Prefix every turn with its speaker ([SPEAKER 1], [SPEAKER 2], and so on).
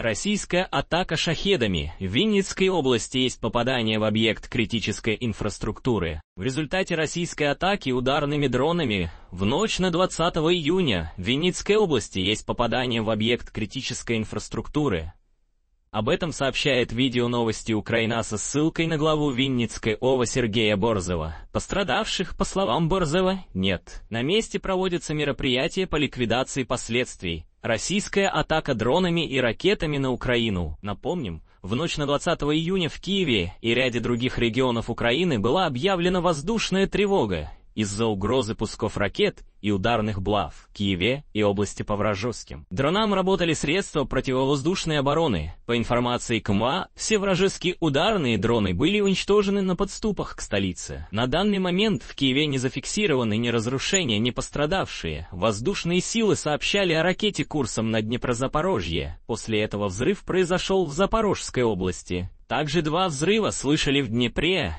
[SPEAKER 1] Российская атака шахедами. В Винницкой области есть попадание в объект критической инфраструктуры. В результате российской атаки ударными дронами в ночь на 20 июня в Винницкой области есть попадание в объект критической инфраструктуры. Об этом сообщает видео новости Украина со ссылкой на главу Винницкой ОВА Сергея Борзова. Пострадавших, по словам Борзова, нет. На месте проводятся мероприятия по ликвидации последствий. Российская атака дронами и ракетами на Украину, напомним, в ночь на 20 июня в Киеве и ряде других регионов Украины была объявлена воздушная тревога из-за угрозы пусков ракет и ударных блав в Киеве и области по вражеским Дронам работали средства противовоздушной обороны. По информации КМА, все вражеские ударные дроны были уничтожены на подступах к столице. На данный момент в Киеве не зафиксированы ни разрушения, ни пострадавшие. Воздушные силы сообщали о ракете курсом на Днепрозапорожье. После этого взрыв произошел в Запорожской области. Также два взрыва слышали в Днепре,